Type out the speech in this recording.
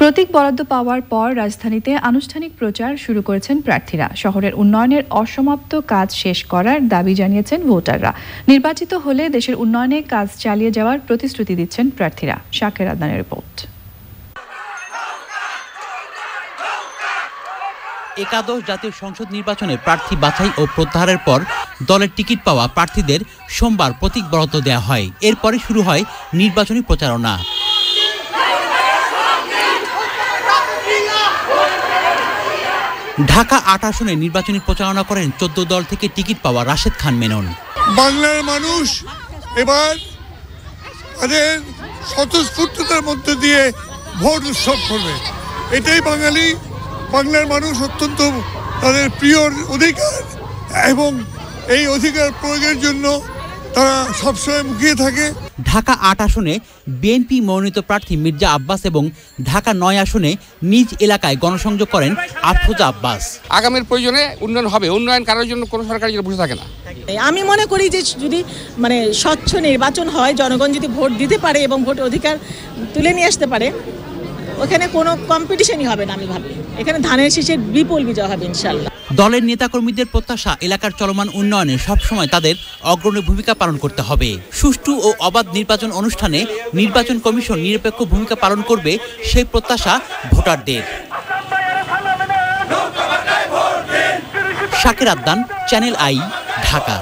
প্রতীক বরাদ্দ পাওয়ার পর রাজধানীতে আনুষ্ঠানিক প্রচার শুরু করেছেন প্রার্থীরা শহরের উন্নয়নের অসমাপ্ত কাজ শেষ করার দাবি জানিয়েছেন ভোটাররা নির্বাচিত হলে দেশের উন্নয়নে কাজ চালিয়ে যাওয়ার প্রতিশ্রুতি দিচ্ছেন প্রার্থীরা শাকের আদানের রিপোর্ট একাদশ জাতীয় সংসদ নির্বাচনে প্রার্থী বাছাই ও প্রত্যাহারের পর দলের টিকিট পাওয়া প্রার্থীদের সোমবার প্রতীক বরাদ্দ দেওয়া হয় এরপরে শুরু হয় নির্বাচনী প্রচারণা ঢাকা আট আসনে নির্বাচনী প্রচারণা করেন চোদ্দ দল থেকে টিকিট পাওয়া রাশেদ খান মেনন বাংলার মানুষ এবার তাদের স্বতঃস্ফূর্ততার মধ্যে দিয়ে ভোট উৎসব করবে এটাই বাঙালি বাংলার মানুষ অত্যন্ত তাদের প্রিয় অধিকার এবং এই অধিকার প্রয়োগের জন্য তারা সবসময় মুখিয়ে থাকে ঢাকা আট আসনে বিএনপি মনোনীত প্রার্থী মির্জা আব্বাস এবং ঢাকা নয় আসনে নিজ এলাকায় গণসংযোগ করেন আফরোজা আব্বাস আগামীর প্রয়োজনে উন্নয়ন হবে উন্নয়ন কারোর জন্য কোনো সরকার বসে থাকে না আমি মনে করি যে যদি মানে স্বচ্ছ নির্বাচন হয় জনগণ যদি ভোট দিতে পারে এবং ভোট অধিকার তুলে নিয়ে আসতে পারে ওখানে কোনো কম্পিটিশনই হবে না আমি ভাবি এখানে ধানের শীষের বিপুল বিজয় হবে ইনশাল্লাহ দলের নেতাকর্মীদের প্রত্যাশা এলাকার চলমান উন্নয়নে সবসময় তাদের অগ্রণী ভূমিকা পালন করতে হবে সুষ্ঠু ও অবাধ নির্বাচন অনুষ্ঠানে নির্বাচন কমিশন নিরপেক্ষ ভূমিকা পালন করবে সেই প্রত্যাশা ভোটারদের শাকির আদান চ্যানেল আই ঢাকা